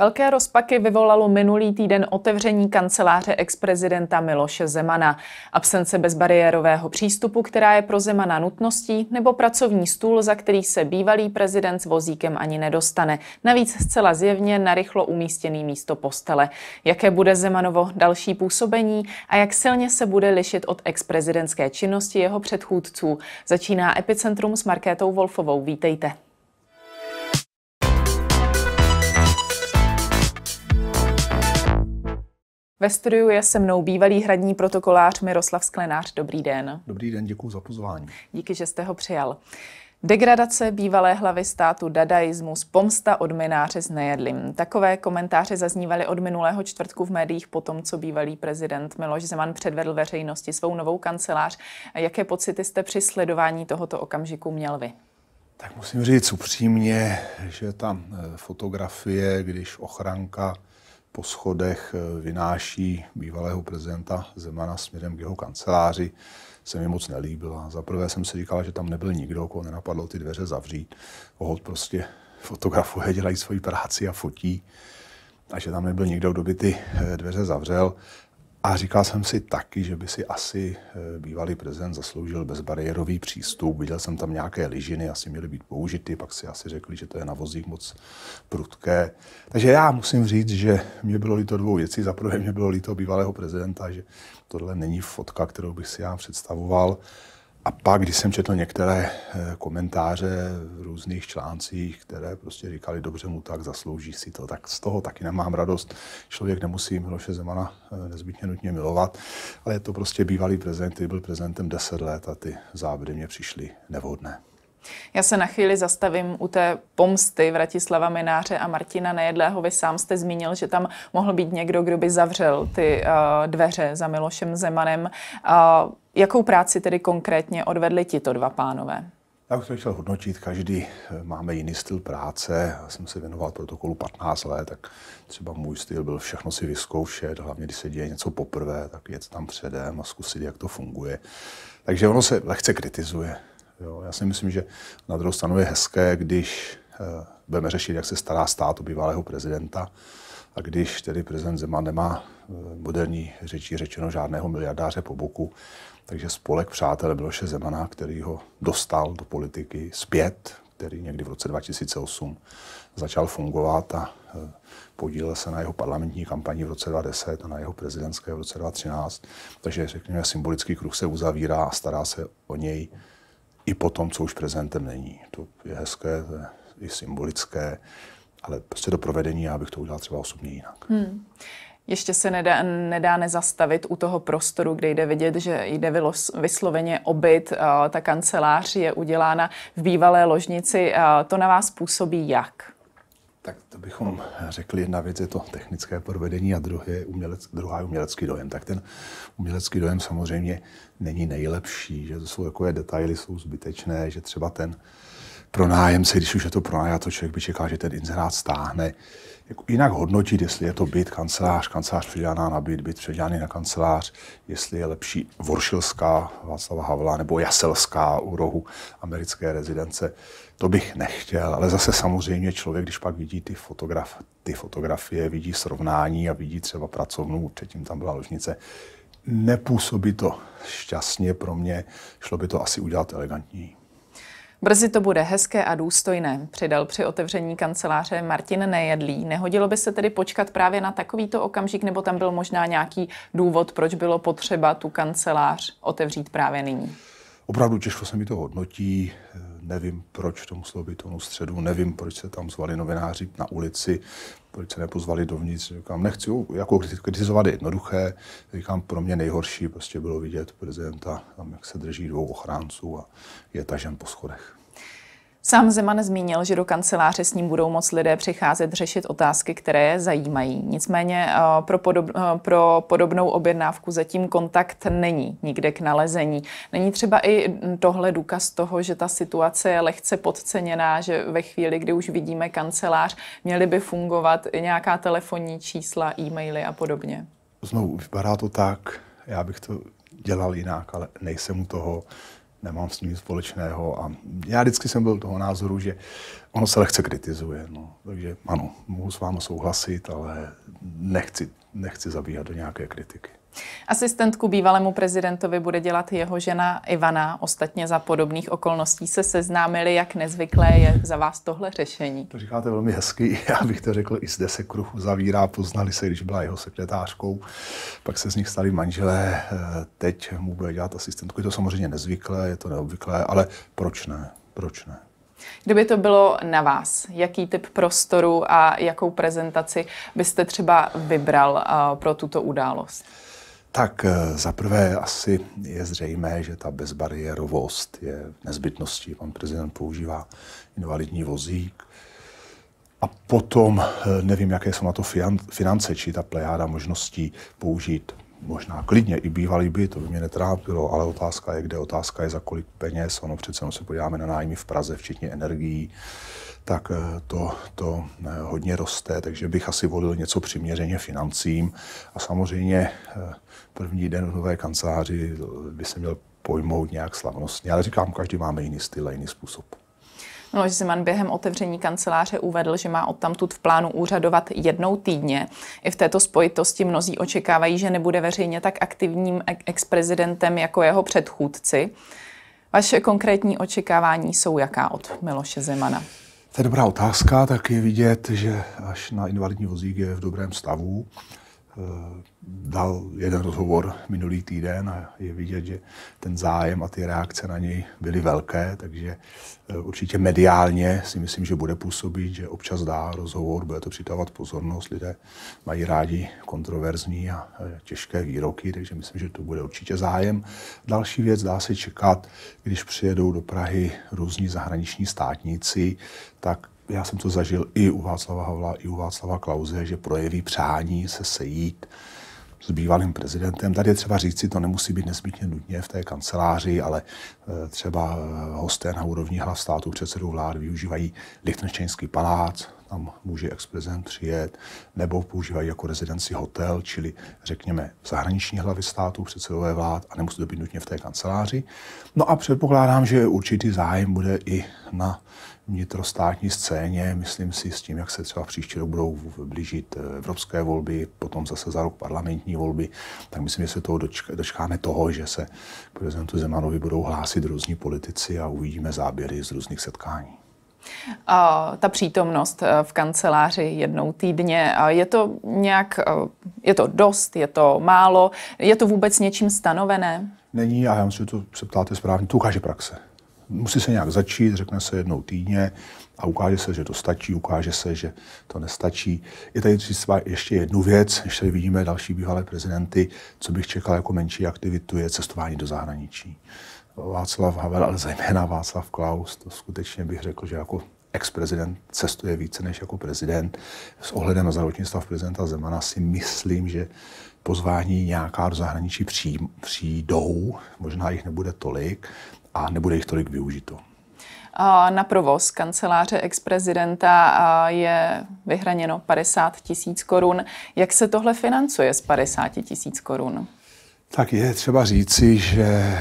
Velké rozpaky vyvolalo minulý týden otevření kanceláře ex-prezidenta Miloše Zemana. Absence bezbariérového přístupu, která je pro Zemana nutností, nebo pracovní stůl, za který se bývalý prezident s vozíkem ani nedostane. Navíc zcela zjevně narychlo umístěný místo postele. Jaké bude Zemanovo další působení a jak silně se bude lišit od ex-prezidentské činnosti jeho předchůdců? Začíná Epicentrum s Markétou Wolfovou. Vítejte. Ve studiu je se mnou bývalý hradní protokolář Miroslav Sklenář. Dobrý den. Dobrý den, děkuji za pozvání. Díky, že jste ho přijal. Degradace bývalé hlavy státu, dadaismus, pomsta od mináře s nejedlým. Takové komentáře zaznívaly od minulého čtvrtku v médiích po tom, co bývalý prezident Miloš Zeman předvedl veřejnosti svou novou kancelář. Jaké pocity jste při sledování tohoto okamžiku měl vy? Tak musím říct upřímně, že ta eh, fotografie, když ochranka po schodech eh, vynáší bývalého prezidenta Zemana směrem k jeho kanceláři, se mi moc nelíbila. Za prvé jsem si říkal, že tam nebyl nikdo, koho nenapadlo ty dveře zavřít. Ohod prostě fotografuje, dělají svoji práci a fotí. A že tam nebyl nikdo, kdo by ty eh, dveře zavřel. A říkal jsem si taky, že by si asi eh, bývalý prezident zasloužil bezbariérový přístup. Viděl jsem tam nějaké lyžiny, asi měly být použity, pak si asi řekli, že to je na vozích moc prudké. Takže já musím říct, že mě bylo líto dvou věcí. Za prvé mě bylo líto bývalého prezidenta, že tohle není fotka, kterou bych si já představoval. A pak, když jsem četl některé eh, komentáře v různých článcích, které prostě říkali, dobře mu tak, zaslouží si to, tak z toho taky nemám radost. Člověk nemusí Miloše Zemana eh, nezbytně nutně milovat, ale je to prostě bývalý prezident, který byl prezidentem 10 let a ty závěry mě přišly nevhodné. Já se na chvíli zastavím u té pomsty Vratislava Mináře a Martina Nejedlého. Vy sám jste zmínil, že tam mohl být někdo, kdo by zavřel ty uh, dveře za Milošem Zemanem. Uh, jakou práci tedy konkrétně odvedli tito dva pánové? Já bych jsem chtěl hodnotit, každý eh, máme jiný styl práce. Já jsem se věnoval protokolu 15 let, tak třeba můj styl byl všechno si vyzkoušet, hlavně když se děje něco poprvé, tak jet tam předem a zkusit, jak to funguje. Takže ono se lehce kritizuje. Jo, já si myslím, že na druhou stranu je hezké, když uh, budeme řešit, jak se stará stát o bývalého prezidenta a když tedy prezident Zeman nemá uh, moderní řeči řečeno žádného miliardáře po boku, takže spolek přátel Miloše Zemana, který ho dostal do politiky zpět, který někdy v roce 2008 začal fungovat a eh, podílel se na jeho parlamentní kampani v roce 2010 a na jeho prezidentské v roce 2013. Takže řekněme, symbolický kruh se uzavírá a stará se o něj i po tom, co už prezentem není. To je hezké, to je i symbolické, ale prostě do provedení já bych to udělal třeba osobně jinak. Hmm. Ještě se nedá, nedá nezastavit u toho prostoru, kde jde vidět, že jde vysloveně o byt, ta kancelář je udělána v bývalé ložnici. To na vás působí jak? Tak to bychom řekli, jedna věc je to technické provedení a druhé umělec, druhá je umělecký dojem. Tak ten umělecký dojem samozřejmě není nejlepší, že jsou takové detaily jsou zbytečné, že třeba ten pronájemce, když už je to pronájato, člověk by čekal, že ten inzerát stáhne. Jako jinak hodnotit, jestli je to byt, kancelář, kancelář předělaná na byt, byt předělaný na kancelář, jestli je lepší Voršilská Václava Havla nebo Jaselská u rohu americké rezidence. To bych nechtěl, ale zase samozřejmě člověk, když pak vidí ty, fotograf, ty fotografie, vidí srovnání a vidí třeba pracovnou, předtím tam byla ložnice, nepůsobí to šťastně pro mě, šlo by to asi udělat elegantněji. Brzy to bude hezké a důstojné, přidal při otevření kanceláře Martin Nejedlí. Nehodilo by se tedy počkat právě na takovýto okamžik, nebo tam byl možná nějaký důvod, proč bylo potřeba tu kancelář otevřít právě nyní? Opravdu těžko se mi to hodnotí. Nevím, proč to muselo být onu středu, nevím, proč se tam zvali novináři na ulici, proč se nepozvali dovnitř. Říkám, nechci jako kritizovat je jednoduché. Říkám, pro mě nejhorší prostě bylo vidět prezidenta, tam, jak se drží dvou ochránců a je tažen po schodech. Sám Zeman zmínil, že do kanceláře s ním budou moc lidé přicházet řešit otázky, které je zajímají. Nicméně eh, pro, podob, eh, pro podobnou objednávku zatím kontakt není nikde k nalezení. Není třeba i tohle důkaz toho, že ta situace je lehce podceněná, že ve chvíli, kdy už vidíme kancelář, měly by fungovat nějaká telefonní čísla, e-maily a podobně? Znovu, vypadá to tak, já bych to dělal jinak, ale nejsem u toho nemám s ním společného. A já vždycky jsem byl toho názoru, že ono se lehce kritizuje. No. Takže ano, mohu s vámi souhlasit, ale nechci, nechci zabíhat do nějaké kritiky. Asistentku bývalému prezidentovi bude dělat jeho žena Ivana. Ostatně za podobných okolností se seznámili, jak nezvyklé je za vás tohle řešení. To říkáte velmi hezky. Já bych to řekl, i zde se kruhu zavírá, Poznali se, když byla jeho sekretářkou, pak se z nich stali manželé. Teď mu bude dělat asistentku. Je to samozřejmě nezvyklé, je to neobvyklé, ale proč ne? Proč ne? Kdyby to bylo na vás, jaký typ prostoru a jakou prezentaci byste třeba vybral eh, pro tuto událost? Tak eh, zaprvé asi je zřejmé, že ta bezbariérovost je v nezbytností. Pan prezident používá invalidní vozík. A potom eh, nevím, jaké jsou na to finance, či ta plejáda možností použít možná klidně i bývalý by, to by mě netrápilo, ale otázka je, kde otázka je, za kolik peněz. Ono přece se podíváme na nájmy v Praze, včetně energií tak eh, to, to eh, hodně roste, takže bych asi volil něco přiměřeně financím. A samozřejmě eh, první den v nové kanceláři by se měl pojmout nějak slavnostně, ale říkám, každý máme jiný styl a jiný způsob. Miloš no, Zeman během otevření kanceláře uvedl, že má odtamtud v plánu úřadovat jednou týdně. I v této spojitosti mnozí očekávají, že nebude veřejně tak aktivním ex-prezidentem jako jeho předchůdci. Vaše konkrétní očekávání jsou jaká od Miloše Zemana? To je dobrá otázka, tak je vidět, že až na invalidní vozík je v dobrém stavu. Eh, dal jeden rozhovor minulý týden a je vidět, že ten zájem a ty reakce na něj byly velké, takže eh, určitě mediálně si myslím, že bude působit, že občas dá rozhovor, bude to přitahovat pozornost, lidé mají rádi kontroverzní a těžké výroky, takže myslím, že to bude určitě zájem. Další věc dá se čekat, když přijedou do Prahy různí zahraniční státníci, tak já jsem to zažil i u Václava Havla, i u Václava Klauze, že projeví přání se sejít s bývalým prezidentem. Tady je třeba říci, to nemusí být nezbytně nutně v té kanceláři, ale e, třeba e, hosté na úrovni hlav státu předsedů vlád využívají Lichtenštejnský palác, tam může ex-prezident přijet, nebo používají jako rezidenci hotel, čili řekněme zahraniční hlavy států, předsedové vlád, a nemusí to být nutně v té kanceláři. No a předpokládám, že určitý zájem bude i na vnitrostátní scéně, myslím si s tím, jak se třeba příští rok budou blížit eh, evropské volby, potom zase za rok parlamentní volby, tak myslím, že se toho dočka, dočkáme toho, že se k prezidentu Zemanovi budou hlásit různí politici a uvidíme záběry z různých setkání. Ta přítomnost eh, v kanceláři jednou týdně, je to nějak, eh, je to dost, je to málo, je to vůbec něčím stanovené? Není a já myslím, že to se ptáte správně, to ukáže praxe. Musí se nějak začít, řekne se jednou týdně a ukáže se, že to stačí, ukáže se, že to nestačí. Je tady třeba ještě jednu věc, než tady vidíme další bývalé prezidenty, co bych čekal jako menší aktivitu, je cestování do zahraničí. Václav Havel, ale zejména Václav Klaus, to skutečně bych řekl, že jako ex-prezident cestuje více než jako prezident. S ohledem na zdravotní stav prezidenta Zemana si myslím, že pozvání nějaká do zahraničí přijdou, možná jich nebude tolik a nebude jich tolik využito. Na provoz kanceláře ex-prezidenta je vyhraněno 50 tisíc korun. Jak se tohle financuje z 50 tisíc korun? Tak je třeba říci, že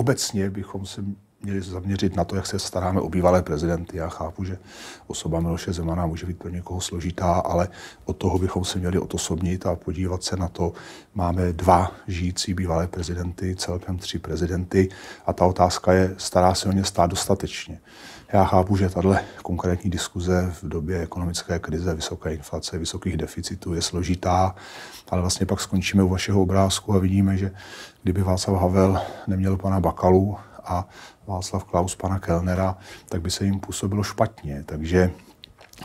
obecně bychom se měli se zaměřit na to, jak se staráme o bývalé prezidenty. Já chápu, že osoba Miloše Zemana může být pro někoho složitá, ale od toho bychom se měli odosobnit a podívat se na to. Máme dva žijící bývalé prezidenty, celkem tři prezidenty a ta otázka je, stará se o ně stát dostatečně. Já chápu, že tahle konkrétní diskuze v době ekonomické krize, vysoké inflace, vysokých deficitů je složitá, ale vlastně pak skončíme u vašeho obrázku a vidíme, že kdyby Václav Havel neměl pana Bakalu, a Václav Klaus pana Kellnera, tak by se jim působilo špatně. Takže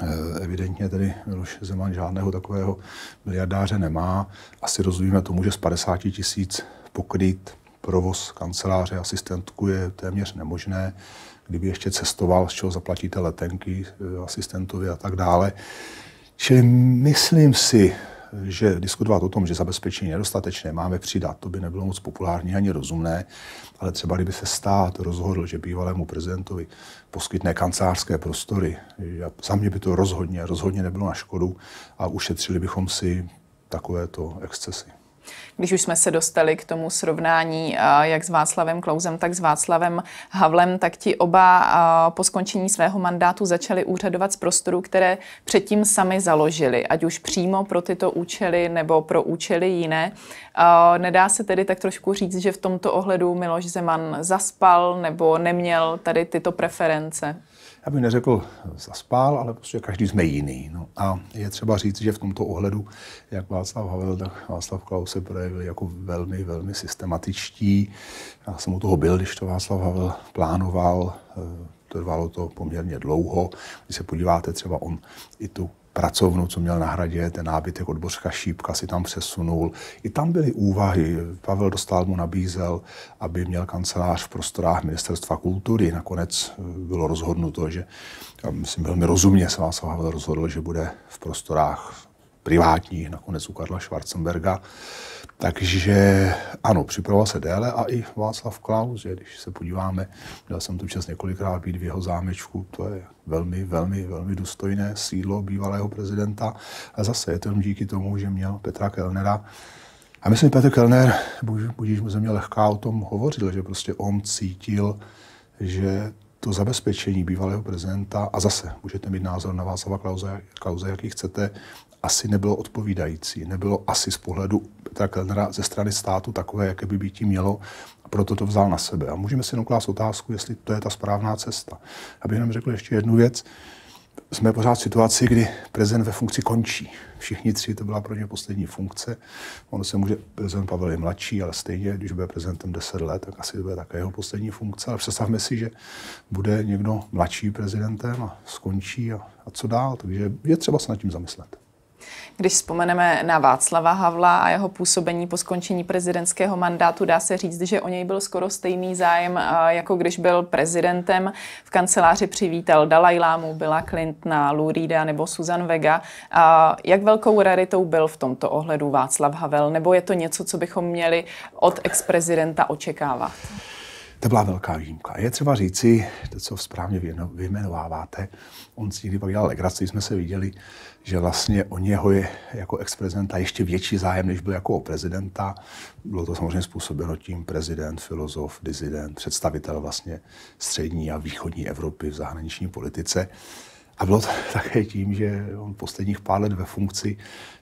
eh, Evidentně tedy Miloš Zeman žádného takového miliardáře nemá. Asi rozumíme tomu, že z 50 tisíc pokryt provoz kanceláře asistentku je téměř nemožné. Kdyby ještě cestoval, z čeho zaplatíte letenky eh, asistentovi a tak dále. Čili myslím si, že diskutovat o tom, že zabezpečení je nedostatečné, máme přidat, to by nebylo moc populární ani rozumné, ale třeba kdyby se stát rozhodl, že bývalému prezidentovi poskytne kancelářské prostory, za mě by to rozhodně, rozhodně nebylo na škodu a ušetřili bychom si takovéto excesy. Když už jsme se dostali k tomu srovnání eh, jak s Václavem Klausem, tak s Václavem Havlem, tak ti oba eh, po skončení svého mandátu začali úřadovat z prostoru, které předtím sami založili, ať už přímo pro tyto účely nebo pro účely jiné. Eh, nedá se tedy tak trošku říct, že v tomto ohledu Miloš Zeman zaspal nebo neměl tady tyto preference? já bych neřekl zaspál, ale prostě každý jsme jiný. No. A je třeba říct, že v tomto ohledu, jak Václav Havel, tak Václav Klaus se projevil jako velmi, velmi systematičtí. Já jsem u toho byl, když to Václav Havel plánoval, eh, trvalo to poměrně dlouho. Když se podíváte, třeba on i tu pracovnu, co měl na hradě, ten nábytek od Bořka Šípka si tam přesunul. I tam byly úvahy. Pavel dostal mu nabízel, aby měl kancelář v prostorách Ministerstva kultury. Nakonec eh, bylo rozhodnuto, že myslím, velmi rozumně se vás Havel rozhodl, že bude v prostorách privátních, nakonec u Karla Schwarzenberga. Takže ano, připravoval se déle a i Václav Klaus, že když se podíváme, měl jsem tu čas několikrát být v jeho zámečku, to je velmi, velmi, velmi důstojné sídlo bývalého prezidenta. A zase je to jen díky tomu, že měl Petra Kellnera. A myslím, Petr Kellner, budíž mu země lehká, o tom hovořil, že prostě on cítil, že to zabezpečení bývalého prezidenta, a zase můžete mít názor na Václava Klauze, Klauze jaký chcete, asi nebylo odpovídající, nebylo asi z pohledu tak ze strany státu takové, jaké by být mělo, a proto to vzal na sebe. A můžeme si jenom klást otázku, jestli to je ta správná cesta. Abych jenom řekl ještě jednu věc, jsme pořád v situaci, kdy prezident ve funkci končí. Všichni tři, to byla pro ně poslední funkce. Ono se může, prezident Pavel je mladší, ale stejně, když bude prezidentem 10 let, tak asi to bude také jeho poslední funkce. Ale představme si, že bude někdo mladší prezidentem a skončí a, a co dál. Takže je třeba se nad tím zamyslet. Když vzpomeneme na Václava Havla a jeho působení po skončení prezidentského mandátu, dá se říct, že o něj byl skoro stejný zájem, jako když byl prezidentem. V kanceláři přivítal Dalajlámu, byla Clintona, Lou Reeda nebo Susan Vega. Jak velkou raritou byl v tomto ohledu Václav Havel, nebo je to něco, co bychom měli od ex-prezidenta očekávat? To byla velká výjimka. Je třeba říci, to, co správně vyjmenováváte, on si někdy pak dělal legraci, když jsme se viděli, že vlastně o něho je jako ex-prezidenta ještě větší zájem, než byl jako o prezidenta. Bylo to samozřejmě způsobeno tím prezident, filozof, dizident, představitel vlastně střední a východní Evropy v zahraniční politice. A bylo to také tím, že on posledních pár let ve funkci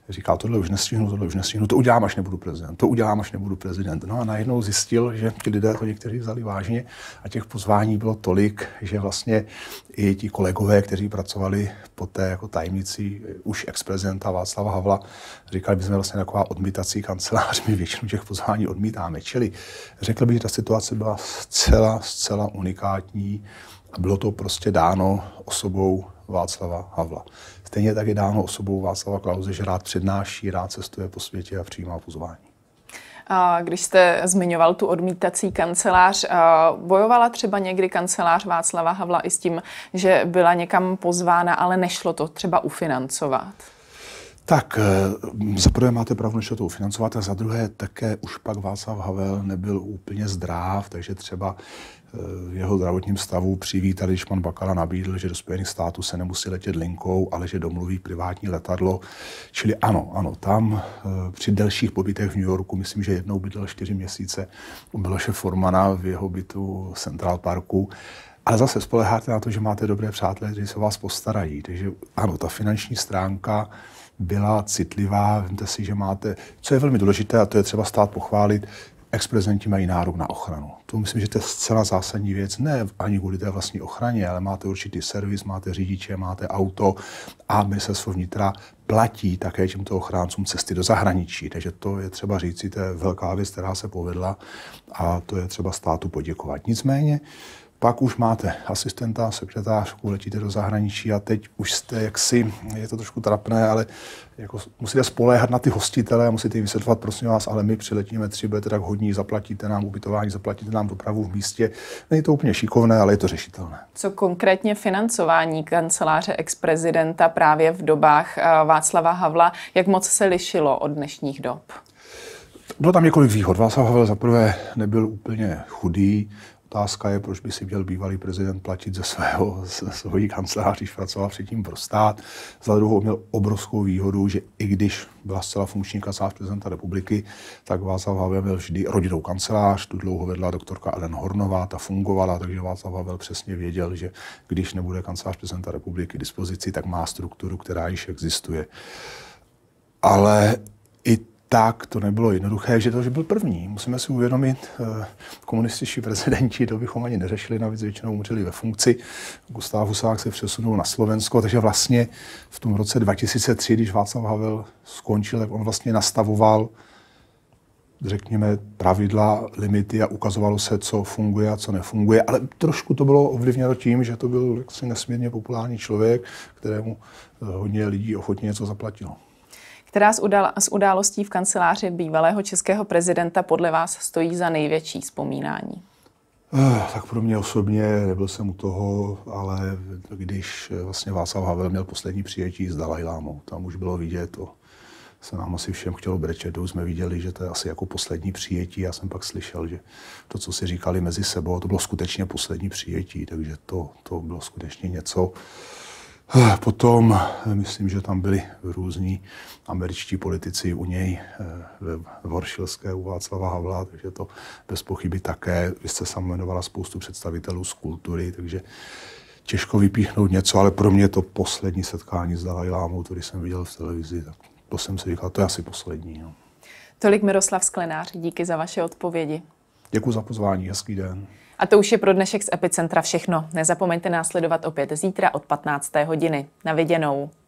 říkal, tohle už nestihnu, tohle už nestihnu, to udělám, až nebudu prezident, to udělám, až nebudu prezident. No a najednou zjistil, že ti lidé to někteří vzali vážně a těch pozvání bylo tolik, že vlastně i ti kolegové, kteří pracovali po té jako tajemnici už ex-prezidenta Václava Havla, říkali, my jsme vlastně taková odmítací kancelář, my většinu těch pozvání odmítáme. Čili řekl bych, že ta situace byla zcela, zcela unikátní a bylo to prostě dáno osobou Václava Havla. Stejně tak je dáno osobou Václava Klauze, že rád přednáší, rád cestuje po světě a přijímá pozvání. A když jste zmiňoval tu odmítací kancelář, bojovala třeba někdy kancelář Václava Havla i s tím, že byla někam pozvána, ale nešlo to třeba ufinancovat? Tak, eh, za prvé máte pravdu, že to ufinancovat, a za druhé také už pak Václav Havel nebyl úplně zdráv, takže třeba eh, v jeho zdravotním stavu přivítali, když pan Bakala nabídl, že do Spojených států se nemusí letět linkou, ale že domluví privátní letadlo. Čili ano, ano, tam eh, při delších pobytech v New Yorku, myslím, že jednou bydlel čtyři měsíce u Miloše Formana v jeho bytu Central Parku, ale zase spoleháte na to, že máte dobré přátelé, kteří se vás postarají. Takže ano, ta finanční stránka byla citlivá. Vímte si, že máte, co je velmi důležité, a to je třeba stát pochválit, ex-prezidenti mají nárok na ochranu. To myslím, že to je zcela zásadní věc, ne ani kvůli té vlastní ochraně, ale máte určitý servis, máte řidiče, máte auto a ministerstvo vnitra platí také těmto ochráncům cesty do zahraničí. Takže to je třeba říci, to je velká věc, která se povedla a to je třeba státu poděkovat. Nicméně pak už máte asistenta, sekretářku, letíte do zahraničí a teď už jste jaksi, je to trošku trapné, ale jako musíte spoléhat na ty hostitele a musíte jim vysvětlovat, prosím vás, ale my přiletíme tři, budete tak hodní, zaplatíte nám ubytování, zaplatíte nám dopravu v místě. Není to úplně šikovné, ale je to řešitelné. Co konkrétně financování kanceláře ex-prezidenta právě v dobách eh, Václava Havla, jak moc se lišilo od dnešních dob? Bylo tam několik výhod. Václav Havel zaprvé nebyl úplně chudý, Otázka je, proč by si měl bývalý prezident platit ze svého, ze svojí kancelář, když pracoval předtím pro stát. Za druhou měl obrovskou výhodu, že i když byla zcela funkční kancelář prezidenta republiky, tak Václav Havel byl vždy rodinou kancelář, tu dlouho vedla doktorka Ellen Hornová, ta fungovala, takže Václav Havel přesně věděl, že když nebude kancelář prezidenta republiky k dispozici, tak má strukturu, která již existuje. Ale i tak to nebylo jednoduché, že to že byl první. Musíme si uvědomit, eh, komunističtí prezidenti, to bychom ani neřešili, navíc většinou umřeli ve funkci. Gustav Husák se přesunul na Slovensko, takže vlastně v tom roce 2003, když Václav Havel skončil, tak on vlastně nastavoval řekněme, pravidla, limity a ukazovalo se, co funguje a co nefunguje. Ale trošku to bylo ovlivněno tím, že to byl nesmírně populární člověk, kterému eh, hodně lidí ochotně něco zaplatilo. Která z, z událostí v kanceláři bývalého českého prezidenta podle vás stojí za největší vzpomínání? Eh, tak pro mě osobně, nebyl jsem u toho, ale když eh, vlastně Václav Havel měl poslední přijetí s Dalajlámou, tam už bylo vidět to, se nám asi všem chtělo brečet, jsme viděli, že to je asi jako poslední přijetí. Já jsem pak slyšel, že to, co si říkali mezi sebou, to bylo skutečně poslední přijetí, takže to, to bylo skutečně něco. Eh, potom, eh, myslím, že tam byli různí američtí politici u něj eh, ve Voršilské, u Václava Havla, takže to bez pochyby také. Vy jste sám jmenovala spoustu představitelů z kultury, takže těžko vypíchnout něco, ale pro mě to poslední setkání s Lámou, který jsem viděl v televizi, tak to jsem si říkal, to je asi poslední. No. Tolik Miroslav Sklenář, díky za vaše odpovědi. Děkuji za pozvání, hezký den. A to už je pro dnešek z Epicentra všechno. Nezapomeňte následovat opět zítra od 15. hodiny. Na viděnou.